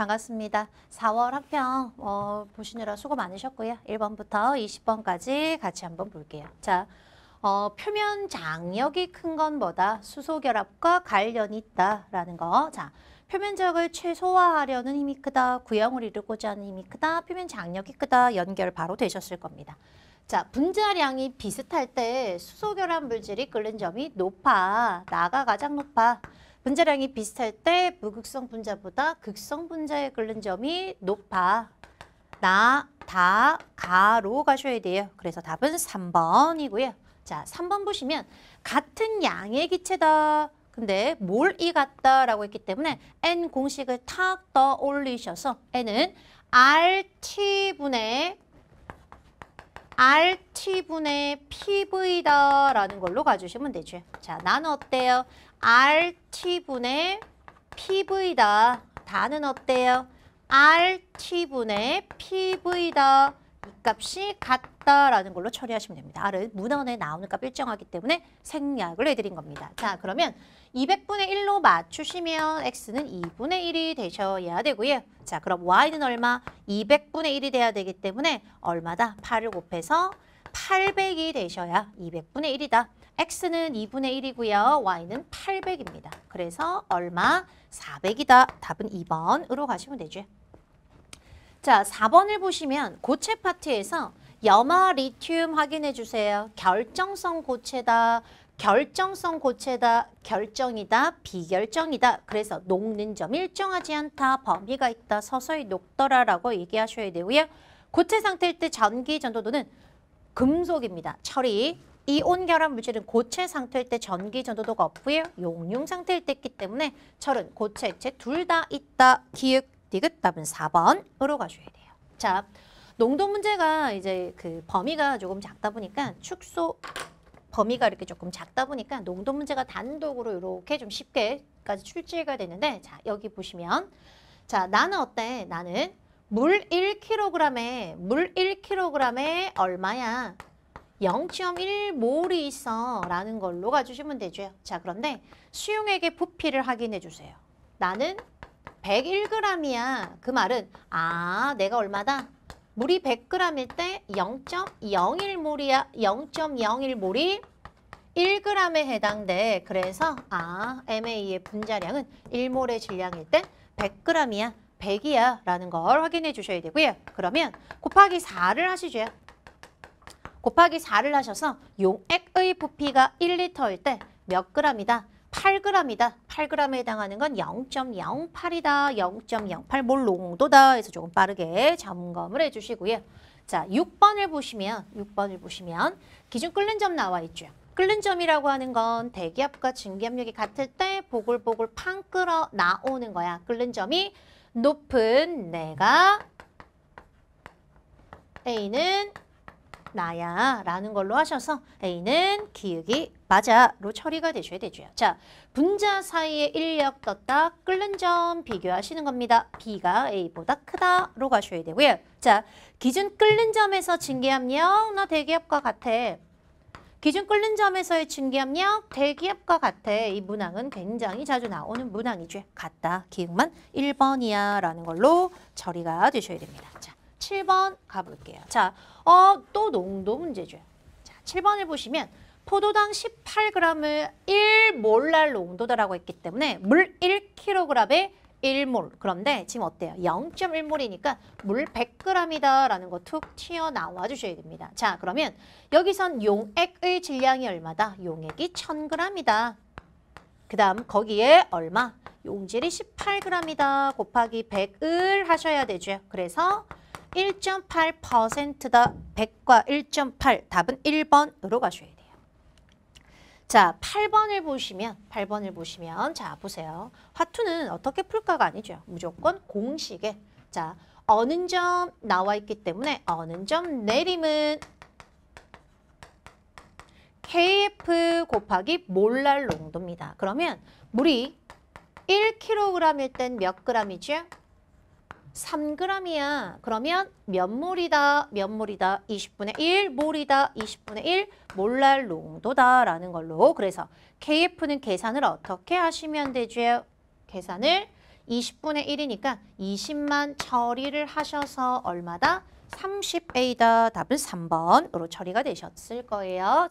반갑습니다. 4월 학평 어, 보시느라 수고 많으셨고요. 1번부터 20번까지 같이 한번 볼게요. 자, 어, 표면 장력이 큰 건보다 수소 결합과 관련이 있다라는 거. 자, 표면 적을 최소화하려는 힘이 크다, 구형을 이루고자 하는 힘이 크다, 표면 장력이 크다 연결 바로 되셨을 겁니다. 자, 분자량이 비슷할 때 수소 결합 물질이 끓는 점이 높아, 나가 가장 높아. 분자량이 비슷할 때 무극성 분자보다 극성 분자에 걸린 점이 높아. 나, 다, 가로 가셔야 돼요. 그래서 답은 3번이고요. 자, 3번 보시면 같은 양의 기체다. 근데 뭘 이 같다라고 했기 때문에 n 공식을 탁 떠올리셔서 n은 rt분의 rt분의 p v 다 라는 걸로 가주시면 되죠. 자, 난 어때요? RT분의 PV다. 다는 어때요? RT분의 PV다. 이 값이 같다라는 걸로 처리하시면 됩니다. R은 문헌에 나오는 값 일정하기 때문에 생략을 해드린 겁니다. 자, 그러면 200분의 1로 맞추시면 X는 2분의 1이 되셔야 되고요. 자, 그럼 Y는 얼마? 200분의 1이 돼야 되기 때문에 얼마다? 8을 곱해서 800이 되셔야 200분의 1이다. x는 2분의 1이고요. y는 800입니다. 그래서 얼마? 400이다. 답은 2번으로 가시면 되죠. 자, 4번을 보시면 고체 파트에서 염화, 리튬 확인해 주세요. 결정성 고체다. 결정성 고체다, 결정이다, 비결정이다. 그래서 녹는 점 일정하지 않다, 범위가 있다, 서서히 녹더라라고 얘기하셔야 되고요. 고체 상태일 때 전기 전도도는 금속입니다. 철이 이온 결합 물질은 고체 상태일 때 전기 전도도가 없고요. 용융 상태일 때 있기 때문에 철은 고체 액체 둘 다 있다. 기획 디귿 답은 4번으로 가셔야 돼요. 자, 농도 문제가 이제 그 범위가 조금 작다 보니까 축소 범위가 이렇게 조금 작다 보니까 농도 문제가 단독으로 이렇게 좀 쉽게까지 출제가 되는데 자, 여기 보시면 자, 나는 어때? 나는 물 1kg에 물 1kg에 얼마야? 0.1몰이 있어 라는 걸로 가주시면 되죠. 자 그런데 수용액의 부피를 확인해 주세요. 나는 101g이야. 그 말은 아 내가 얼마다? 물이 100g일 때 0.01몰이야. 0.01몰이 1g에 해당돼. 그래서 아 MA의 분자량은 1몰의 질량일 때 100g이야. 100이야 라는 걸 확인해 주셔야 되고요. 그러면 곱하기 4를 하시죠. 곱하기 4를 하셔서 용액의 부피가 1리터일 때 몇그람이다 8g이다. 8g에 해당하는 건 0.08이다. 0.08몰 농도다. 해서 조금 빠르게 점검을 해주시고요. 자, 6번을 보시면 6번을 보시면 기준 끓는 점 나와 있죠. 끓는 점이라고 하는 건 대기압과 증기압력이 같을 때 보글보글 팡 끓어 나오는 거야. 끓는 점이 높은 내가 A는 나야 라는 걸로 하셔서 A는 기육이 맞아로 처리가 되셔야 되죠. 자, 분자 사이에 인력 떴다 끓는 점 비교하시는 겁니다. B가 A보다 크다로 가셔야 되고요. 자, 기준 끓는 점에서 징계합력 나대기업과 같아. 기준 끓는 점에서의 증기압력, 대기업과 같아. 이 문항은 굉장히 자주 나오는 문항이죠. 같다. 기억만 1번이야 라는 걸로 처리가 되셔야 됩니다. 자, 7번 가볼게요. 자, 어, 또 농도 문제죠. 자, 7번을 보시면 포도당 18g을 1몰랄 농도다라고 했기 때문에 물 1kg에 1몰. 그런데 지금 어때요? 0.1몰이니까 물 100g이다라는 거 툭 튀어나와 주셔야 됩니다. 자, 그러면 여기선 용액의 질량이 얼마다? 용액이 1000g이다. 그 다음 거기에 얼마? 용질이 18g이다 곱하기 100을 하셔야 되죠. 그래서 1.8%다. 100과 1.8 답은 1번으로 가셔야 돼요. 자, 8번을 보시면 8번을 보시면 자, 보세요. 화투는 어떻게 풀까가 아니죠. 무조건 공식에 자, 어느 점 나와 있기 때문에 어느 점 내림은 KF 곱하기 몰랄 농도입니다. 그러면 물이 1kg일 땐 몇 g이죠? 3g이야. 그러면 몇 몰이다, 몇 몰이다, 20분의 1, 몰이다, 20분의 1, 몰랄 농도다라는 걸로. 그래서 KF는 계산을 어떻게 하시면 되죠? 계산을 20분의 1이니까 20만 처리를 하셔서 얼마다? 30A다. 답은 3번으로 처리가 되셨을 거예요.